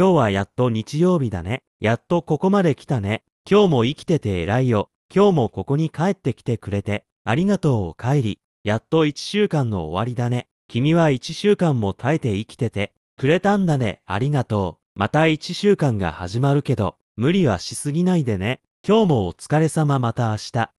今日はやっと日曜日だね。やっとここまで来たね。今日も生きてて偉いよ。今日もここに帰ってきてくれて、ありがとうお帰り。やっと一週間の終わりだね。君は一週間も耐えて生きてて、くれたんだね、ありがとう。また一週間が始まるけど、無理はしすぎないでね。今日もお疲れ様また明日。